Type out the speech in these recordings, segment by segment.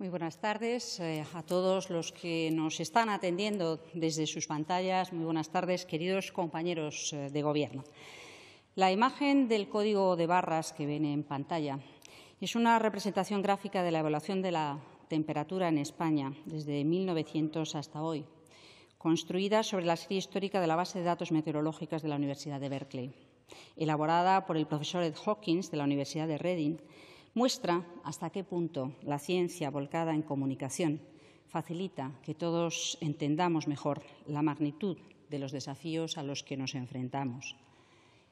Muy buenas tardes eh, a todos los que nos están atendiendo desde sus pantallas. Muy buenas tardes, queridos compañeros eh, de Gobierno. La imagen del código de barras que ven en pantalla es una representación gráfica de la evaluación de la temperatura en España desde 1900 hasta hoy, construida sobre la serie histórica de la base de datos meteorológicas de la Universidad de Berkeley, elaborada por el profesor Ed Hawkins de la Universidad de Reading muestra hasta qué punto la ciencia volcada en comunicación facilita que todos entendamos mejor la magnitud de los desafíos a los que nos enfrentamos.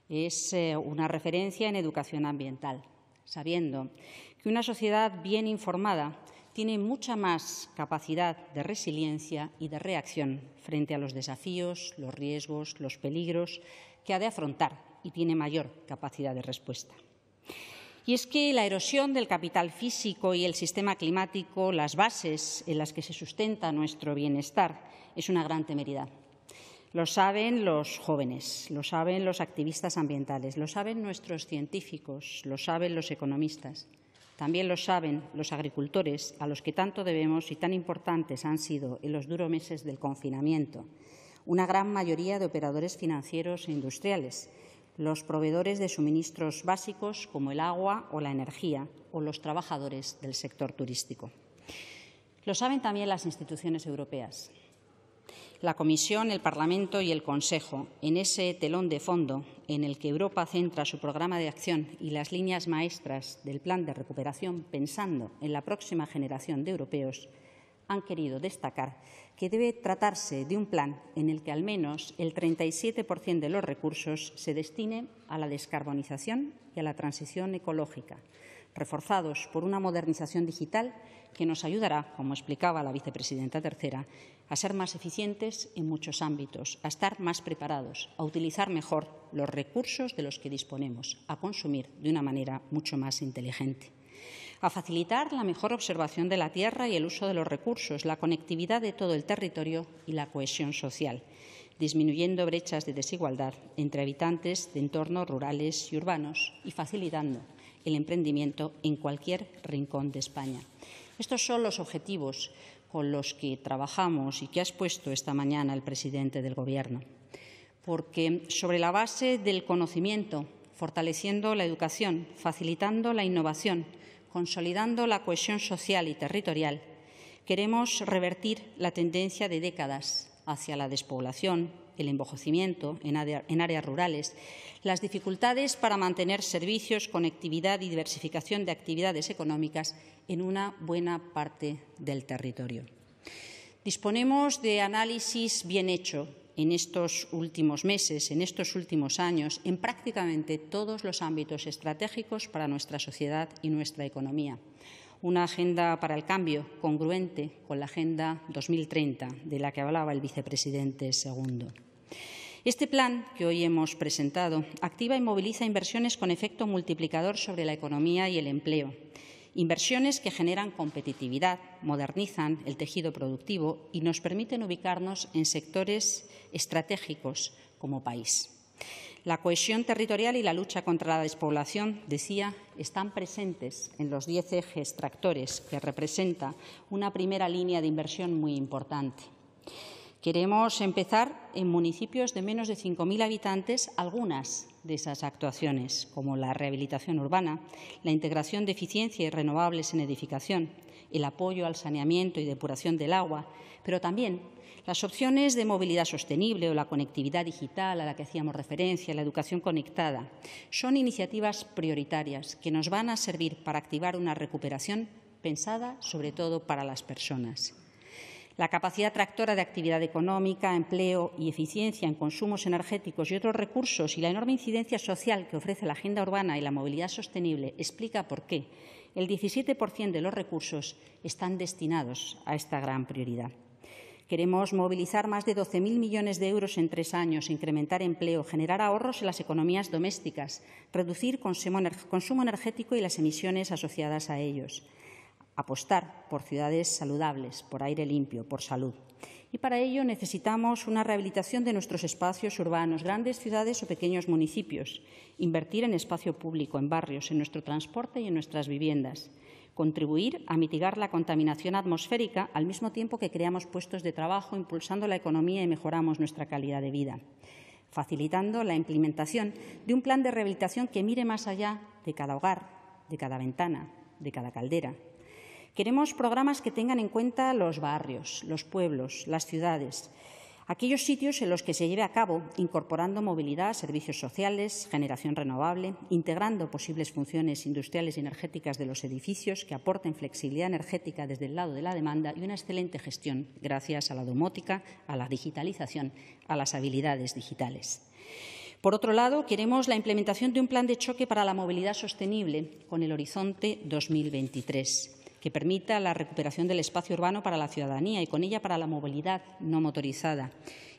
Es eh, una referencia en educación ambiental, sabiendo que una sociedad bien informada tiene mucha más capacidad de resiliencia y de reacción frente a los desafíos, los riesgos, los peligros que ha de afrontar y tiene mayor capacidad de respuesta. Y es que la erosión del capital físico y el sistema climático, las bases en las que se sustenta nuestro bienestar, es una gran temeridad. Lo saben los jóvenes, lo saben los activistas ambientales, lo saben nuestros científicos, lo saben los economistas. También lo saben los agricultores, a los que tanto debemos y tan importantes han sido en los duros meses del confinamiento, una gran mayoría de operadores financieros e industriales, los proveedores de suministros básicos como el agua o la energía o los trabajadores del sector turístico. Lo saben también las instituciones europeas. La Comisión, el Parlamento y el Consejo, en ese telón de fondo en el que Europa centra su programa de acción y las líneas maestras del plan de recuperación pensando en la próxima generación de europeos, han querido destacar que debe tratarse de un plan en el que al menos el 37% de los recursos se destine a la descarbonización y a la transición ecológica, reforzados por una modernización digital que nos ayudará, como explicaba la vicepresidenta tercera, a ser más eficientes en muchos ámbitos, a estar más preparados, a utilizar mejor los recursos de los que disponemos, a consumir de una manera mucho más inteligente a facilitar la mejor observación de la tierra y el uso de los recursos, la conectividad de todo el territorio y la cohesión social, disminuyendo brechas de desigualdad entre habitantes de entornos rurales y urbanos y facilitando el emprendimiento en cualquier rincón de España. Estos son los objetivos con los que trabajamos y que ha expuesto esta mañana el presidente del Gobierno. Porque sobre la base del conocimiento, fortaleciendo la educación, facilitando la innovación, consolidando la cohesión social y territorial, queremos revertir la tendencia de décadas hacia la despoblación, el embojecimiento en áreas rurales, las dificultades para mantener servicios, conectividad y diversificación de actividades económicas en una buena parte del territorio. Disponemos de análisis bien hecho en estos últimos meses, en estos últimos años, en prácticamente todos los ámbitos estratégicos para nuestra sociedad y nuestra economía. Una agenda para el cambio congruente con la Agenda 2030, de la que hablaba el vicepresidente segundo. Este plan que hoy hemos presentado activa y moviliza inversiones con efecto multiplicador sobre la economía y el empleo. Inversiones que generan competitividad, modernizan el tejido productivo y nos permiten ubicarnos en sectores estratégicos como país. La cohesión territorial y la lucha contra la despoblación, decía, están presentes en los diez ejes tractores que representa una primera línea de inversión muy importante. Queremos empezar en municipios de menos de 5.000 habitantes algunas de esas actuaciones, como la rehabilitación urbana, la integración de eficiencia y renovables en edificación, el apoyo al saneamiento y depuración del agua, pero también las opciones de movilidad sostenible o la conectividad digital a la que hacíamos referencia, la educación conectada, son iniciativas prioritarias que nos van a servir para activar una recuperación pensada sobre todo para las personas. La capacidad tractora de actividad económica, empleo y eficiencia en consumos energéticos y otros recursos y la enorme incidencia social que ofrece la agenda urbana y la movilidad sostenible explica por qué el 17% de los recursos están destinados a esta gran prioridad. Queremos movilizar más de 12.000 millones de euros en tres años, incrementar empleo, generar ahorros en las economías domésticas, reducir consumo energético y las emisiones asociadas a ellos apostar por ciudades saludables, por aire limpio, por salud. Y para ello necesitamos una rehabilitación de nuestros espacios urbanos, grandes ciudades o pequeños municipios, invertir en espacio público, en barrios, en nuestro transporte y en nuestras viviendas contribuir a mitigar la contaminación atmosférica al mismo tiempo que creamos puestos de trabajo, impulsando la economía y mejoramos nuestra calidad de vida, facilitando la implementación de un plan de rehabilitación que mire más allá de cada hogar, de cada ventana, de cada caldera. Queremos programas que tengan en cuenta los barrios, los pueblos, las ciudades, aquellos sitios en los que se lleve a cabo, incorporando movilidad, servicios sociales, generación renovable, integrando posibles funciones industriales y energéticas de los edificios que aporten flexibilidad energética desde el lado de la demanda y una excelente gestión gracias a la domótica, a la digitalización, a las habilidades digitales. Por otro lado, queremos la implementación de un plan de choque para la movilidad sostenible con el horizonte 2023 que permita la recuperación del espacio urbano para la ciudadanía y con ella para la movilidad no motorizada,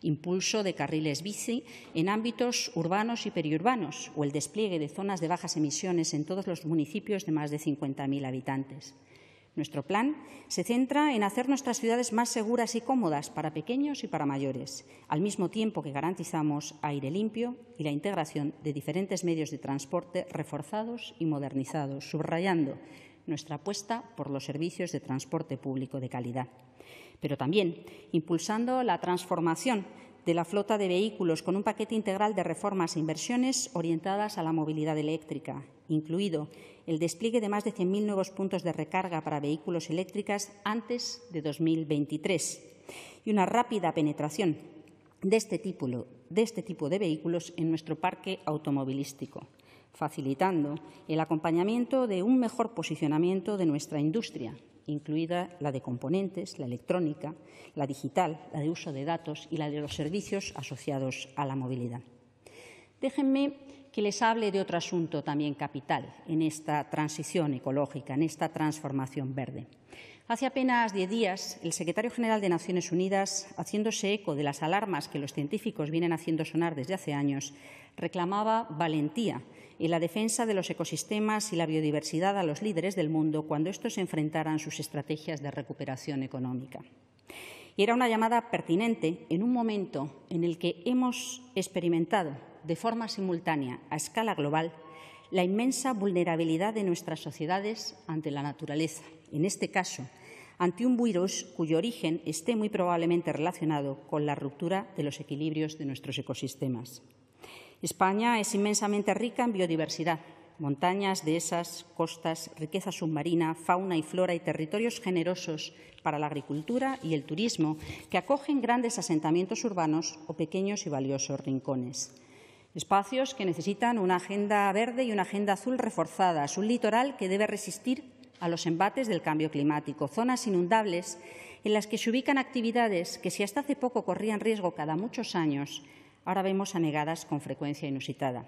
impulso de carriles bici en ámbitos urbanos y periurbanos o el despliegue de zonas de bajas emisiones en todos los municipios de más de 50.000 habitantes. Nuestro plan se centra en hacer nuestras ciudades más seguras y cómodas para pequeños y para mayores, al mismo tiempo que garantizamos aire limpio y la integración de diferentes medios de transporte reforzados y modernizados, subrayando nuestra apuesta por los servicios de transporte público de calidad, pero también impulsando la transformación de la flota de vehículos con un paquete integral de reformas e inversiones orientadas a la movilidad eléctrica, incluido el despliegue de más de 100.000 nuevos puntos de recarga para vehículos eléctricas antes de 2023 y una rápida penetración de este tipo de, este tipo de vehículos en nuestro parque automovilístico facilitando el acompañamiento de un mejor posicionamiento de nuestra industria, incluida la de componentes, la electrónica, la digital, la de uso de datos y la de los servicios asociados a la movilidad. Déjenme que les hable de otro asunto también capital en esta transición ecológica, en esta transformación verde. Hace apenas diez días, el secretario general de Naciones Unidas, haciéndose eco de las alarmas que los científicos vienen haciendo sonar desde hace años, reclamaba valentía en la defensa de los ecosistemas y la biodiversidad a los líderes del mundo cuando estos enfrentaran sus estrategias de recuperación económica. Y era una llamada pertinente en un momento en el que hemos experimentado de forma simultánea a escala global la inmensa vulnerabilidad de nuestras sociedades ante la naturaleza en este caso, ante un virus cuyo origen esté muy probablemente relacionado con la ruptura de los equilibrios de nuestros ecosistemas. España es inmensamente rica en biodiversidad, montañas, dehesas, costas, riqueza submarina, fauna y flora y territorios generosos para la agricultura y el turismo que acogen grandes asentamientos urbanos o pequeños y valiosos rincones. Espacios que necesitan una agenda verde y una agenda azul reforzadas, un litoral que debe resistir a los embates del cambio climático, zonas inundables en las que se ubican actividades que si hasta hace poco corrían riesgo cada muchos años, ahora vemos anegadas con frecuencia inusitada.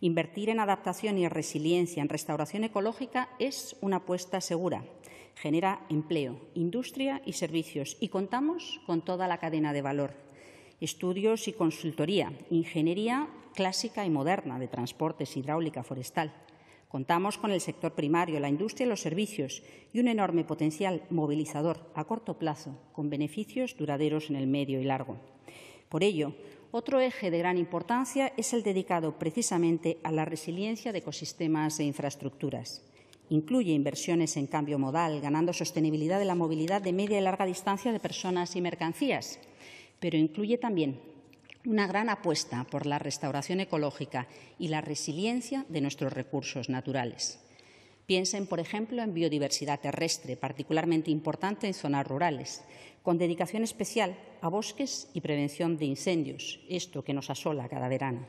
Invertir en adaptación y resiliencia, en restauración ecológica, es una apuesta segura. Genera empleo, industria y servicios y contamos con toda la cadena de valor. Estudios y consultoría, ingeniería clásica y moderna de transportes, hidráulica, forestal. Contamos con el sector primario, la industria y los servicios y un enorme potencial movilizador a corto plazo, con beneficios duraderos en el medio y largo. Por ello, otro eje de gran importancia es el dedicado precisamente a la resiliencia de ecosistemas e infraestructuras. Incluye inversiones en cambio modal, ganando sostenibilidad de la movilidad de media y larga distancia de personas y mercancías, pero incluye también una gran apuesta por la restauración ecológica y la resiliencia de nuestros recursos naturales. Piensen, por ejemplo, en biodiversidad terrestre, particularmente importante en zonas rurales, con dedicación especial a bosques y prevención de incendios, esto que nos asola cada verano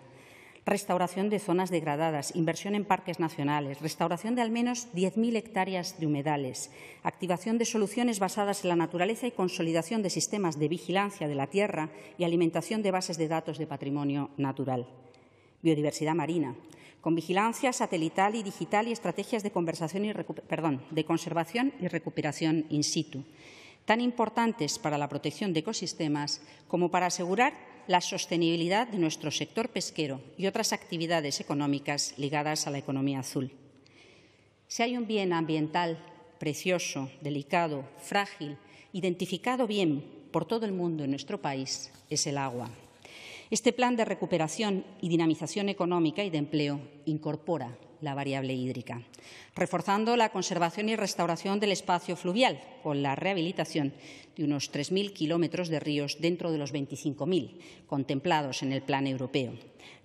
restauración de zonas degradadas, inversión en parques nacionales, restauración de al menos 10.000 hectáreas de humedales, activación de soluciones basadas en la naturaleza y consolidación de sistemas de vigilancia de la tierra y alimentación de bases de datos de patrimonio natural. Biodiversidad marina, con vigilancia satelital y digital y estrategias de, conversación y de conservación y recuperación in situ, tan importantes para la protección de ecosistemas como para asegurar la sostenibilidad de nuestro sector pesquero y otras actividades económicas ligadas a la economía azul. Si hay un bien ambiental precioso, delicado, frágil, identificado bien por todo el mundo en nuestro país, es el agua. Este plan de recuperación y dinamización económica y de empleo incorpora la variable hídrica, reforzando la conservación y restauración del espacio fluvial con la rehabilitación de unos 3.000 kilómetros de ríos dentro de los 25.000 contemplados en el Plan Europeo,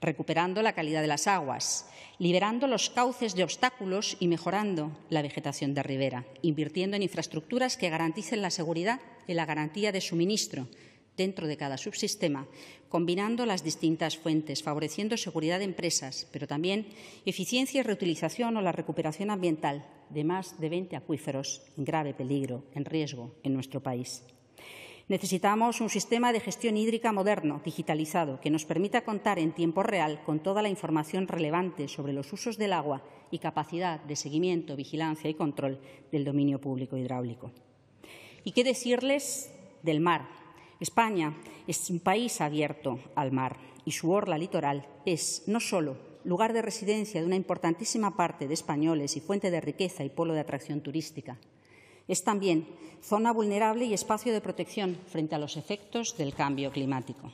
recuperando la calidad de las aguas, liberando los cauces de obstáculos y mejorando la vegetación de ribera, invirtiendo en infraestructuras que garanticen la seguridad y la garantía de suministro dentro de cada subsistema, combinando las distintas fuentes, favoreciendo seguridad de empresas, pero también eficiencia y reutilización o la recuperación ambiental de más de 20 acuíferos en grave peligro, en riesgo en nuestro país. Necesitamos un sistema de gestión hídrica moderno, digitalizado, que nos permita contar en tiempo real con toda la información relevante sobre los usos del agua y capacidad de seguimiento, vigilancia y control del dominio público hidráulico. ¿Y qué decirles del mar? España es un país abierto al mar y su orla litoral es no solo lugar de residencia de una importantísima parte de españoles y fuente de riqueza y polo de atracción turística, es también zona vulnerable y espacio de protección frente a los efectos del cambio climático.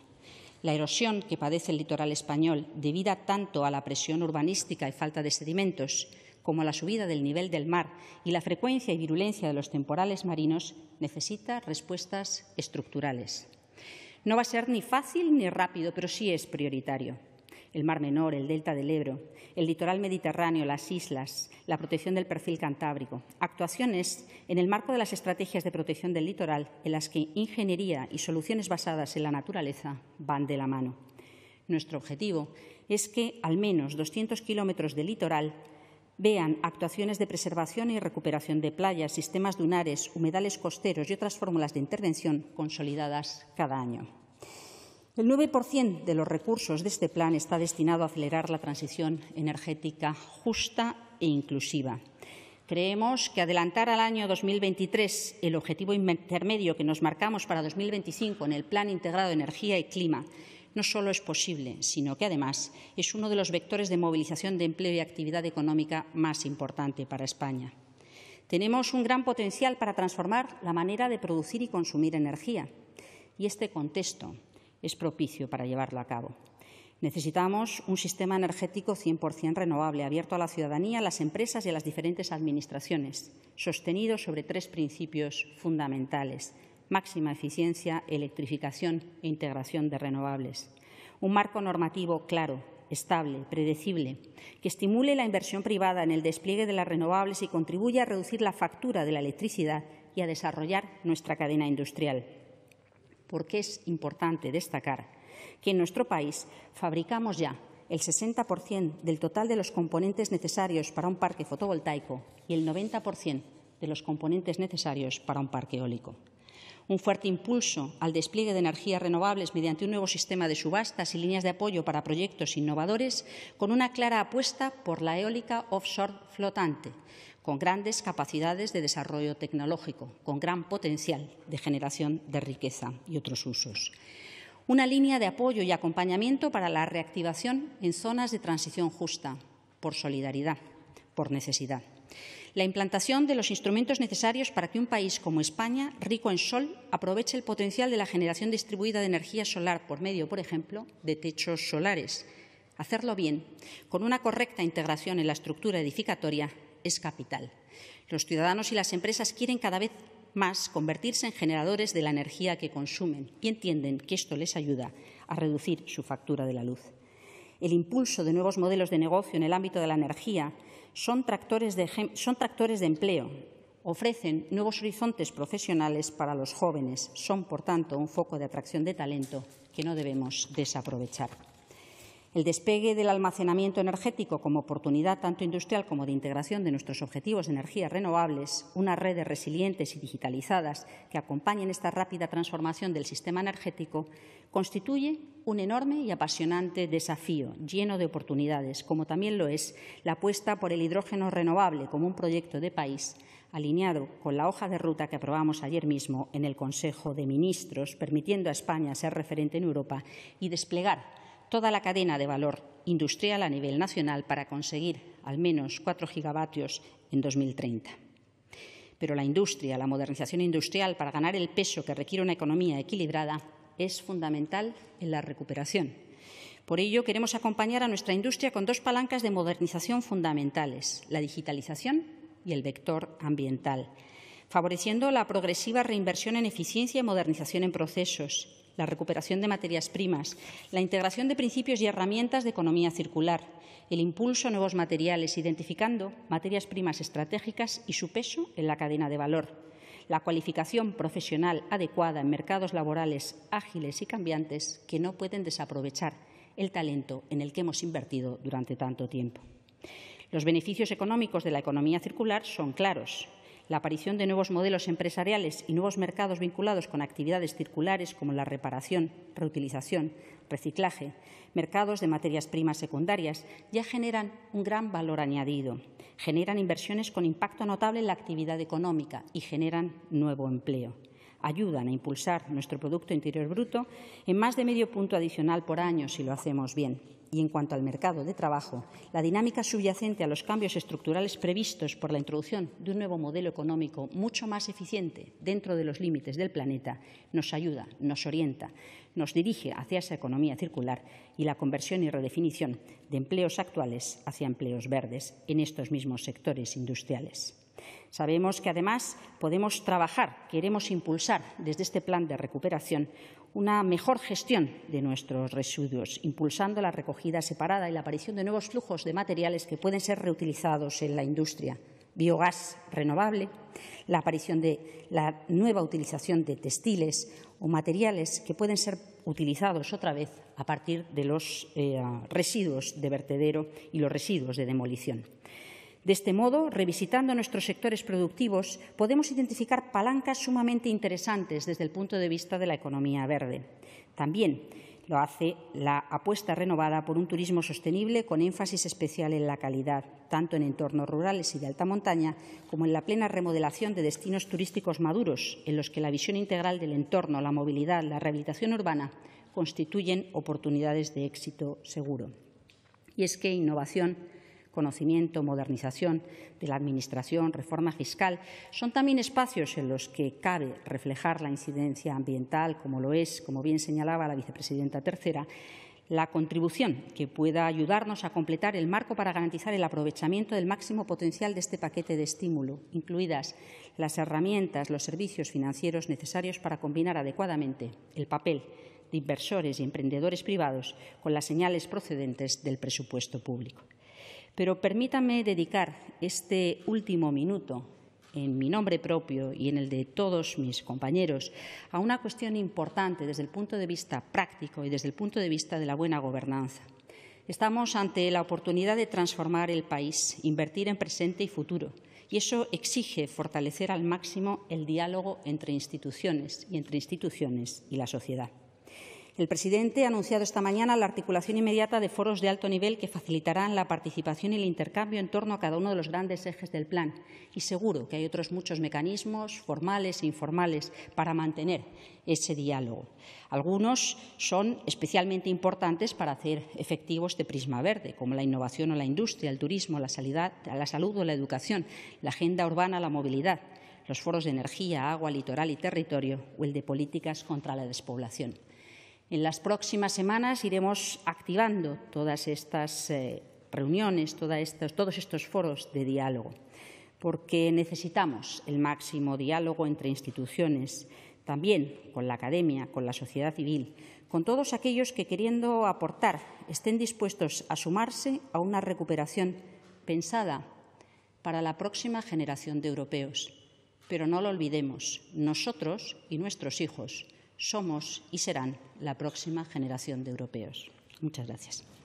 La erosión que padece el litoral español, debida tanto a la presión urbanística y falta de sedimentos, como la subida del nivel del mar y la frecuencia y virulencia de los temporales marinos, necesita respuestas estructurales. No va a ser ni fácil ni rápido, pero sí es prioritario. El Mar Menor, el Delta del Ebro, el litoral mediterráneo, las islas, la protección del perfil cantábrico. Actuaciones en el marco de las estrategias de protección del litoral en las que ingeniería y soluciones basadas en la naturaleza van de la mano. Nuestro objetivo es que al menos 200 kilómetros de litoral vean actuaciones de preservación y recuperación de playas, sistemas dunares, humedales costeros y otras fórmulas de intervención consolidadas cada año. El 9% de los recursos de este plan está destinado a acelerar la transición energética justa e inclusiva. Creemos que adelantar al año 2023 el objetivo intermedio que nos marcamos para 2025 en el Plan Integrado de Energía y Clima no solo es posible, sino que además es uno de los vectores de movilización de empleo y actividad económica más importante para España. Tenemos un gran potencial para transformar la manera de producir y consumir energía y este contexto es propicio para llevarlo a cabo. Necesitamos un sistema energético 100% renovable, abierto a la ciudadanía, a las empresas y a las diferentes administraciones, sostenido sobre tres principios fundamentales máxima eficiencia, electrificación e integración de renovables. Un marco normativo claro, estable, predecible, que estimule la inversión privada en el despliegue de las renovables y contribuya a reducir la factura de la electricidad y a desarrollar nuestra cadena industrial. Porque es importante destacar que en nuestro país fabricamos ya el 60% del total de los componentes necesarios para un parque fotovoltaico y el 90% de los componentes necesarios para un parque eólico un fuerte impulso al despliegue de energías renovables mediante un nuevo sistema de subastas y líneas de apoyo para proyectos innovadores, con una clara apuesta por la eólica offshore flotante, con grandes capacidades de desarrollo tecnológico, con gran potencial de generación de riqueza y otros usos. Una línea de apoyo y acompañamiento para la reactivación en zonas de transición justa, por solidaridad, por necesidad la implantación de los instrumentos necesarios para que un país como España, rico en sol, aproveche el potencial de la generación distribuida de energía solar por medio, por ejemplo, de techos solares. Hacerlo bien, con una correcta integración en la estructura edificatoria, es capital. Los ciudadanos y las empresas quieren cada vez más convertirse en generadores de la energía que consumen y entienden que esto les ayuda a reducir su factura de la luz el impulso de nuevos modelos de negocio en el ámbito de la energía, son tractores de, empleo, ofrecen nuevos horizontes profesionales para los jóvenes, son, por tanto, un foco de atracción de talento que no debemos desaprovechar. El despegue del almacenamiento energético como oportunidad tanto industrial como de integración de nuestros objetivos de energías renovables, unas redes resilientes y digitalizadas que acompañen esta rápida transformación del sistema energético, constituye un enorme y apasionante desafío lleno de oportunidades, como también lo es la apuesta por el hidrógeno renovable como un proyecto de país alineado con la hoja de ruta que aprobamos ayer mismo en el Consejo de Ministros, permitiendo a España ser referente en Europa y desplegar toda la cadena de valor industrial a nivel nacional para conseguir al menos 4 gigavatios en 2030. Pero la industria, la modernización industrial para ganar el peso que requiere una economía equilibrada es fundamental en la recuperación. Por ello, queremos acompañar a nuestra industria con dos palancas de modernización fundamentales, la digitalización y el vector ambiental favoreciendo la progresiva reinversión en eficiencia y modernización en procesos, la recuperación de materias primas, la integración de principios y herramientas de economía circular, el impulso a nuevos materiales, identificando materias primas estratégicas y su peso en la cadena de valor, la cualificación profesional adecuada en mercados laborales ágiles y cambiantes que no pueden desaprovechar el talento en el que hemos invertido durante tanto tiempo. Los beneficios económicos de la economía circular son claros. La aparición de nuevos modelos empresariales y nuevos mercados vinculados con actividades circulares como la reparación, reutilización, reciclaje, mercados de materias primas secundarias, ya generan un gran valor añadido, generan inversiones con impacto notable en la actividad económica y generan nuevo empleo ayudan a impulsar nuestro Producto Interior Bruto en más de medio punto adicional por año si lo hacemos bien. Y en cuanto al mercado de trabajo, la dinámica subyacente a los cambios estructurales previstos por la introducción de un nuevo modelo económico mucho más eficiente dentro de los límites del planeta nos ayuda, nos orienta, nos dirige hacia esa economía circular y la conversión y redefinición de empleos actuales hacia empleos verdes en estos mismos sectores industriales. Sabemos que, además, podemos trabajar, queremos impulsar desde este plan de recuperación una mejor gestión de nuestros residuos, impulsando la recogida separada y la aparición de nuevos flujos de materiales que pueden ser reutilizados en la industria biogás renovable, la aparición de la nueva utilización de textiles o materiales que pueden ser utilizados otra vez a partir de los eh, residuos de vertedero y los residuos de demolición. De este modo, revisitando nuestros sectores productivos, podemos identificar palancas sumamente interesantes desde el punto de vista de la economía verde. También lo hace la apuesta renovada por un turismo sostenible con énfasis especial en la calidad, tanto en entornos rurales y de alta montaña como en la plena remodelación de destinos turísticos maduros, en los que la visión integral del entorno, la movilidad, la rehabilitación urbana constituyen oportunidades de éxito seguro. Y es que innovación conocimiento, modernización de la Administración, reforma fiscal, son también espacios en los que cabe reflejar la incidencia ambiental, como lo es, como bien señalaba la vicepresidenta tercera, la contribución que pueda ayudarnos a completar el marco para garantizar el aprovechamiento del máximo potencial de este paquete de estímulo, incluidas las herramientas, los servicios financieros necesarios para combinar adecuadamente el papel de inversores y emprendedores privados con las señales procedentes del presupuesto público. Pero permítame dedicar este último minuto en mi nombre propio y en el de todos mis compañeros, a una cuestión importante desde el punto de vista práctico y desde el punto de vista de la buena gobernanza. Estamos ante la oportunidad de transformar el país, invertir en presente y futuro, y eso exige fortalecer al máximo el diálogo entre instituciones y entre instituciones y la sociedad. El presidente ha anunciado esta mañana la articulación inmediata de foros de alto nivel que facilitarán la participación y el intercambio en torno a cada uno de los grandes ejes del plan. Y seguro que hay otros muchos mecanismos formales e informales para mantener ese diálogo. Algunos son especialmente importantes para hacer efectivos de este prisma verde, como la innovación o la industria, el turismo, la, la salud o la educación, la agenda urbana, la movilidad, los foros de energía, agua, litoral y territorio o el de políticas contra la despoblación. En las próximas semanas iremos activando todas estas eh, reuniones, todos estos foros de diálogo, porque necesitamos el máximo diálogo entre instituciones, también con la academia, con la sociedad civil, con todos aquellos que, queriendo aportar, estén dispuestos a sumarse a una recuperación pensada para la próxima generación de europeos. Pero no lo olvidemos, nosotros y nuestros hijos somos y serán la próxima generación de europeos. Muchas gracias.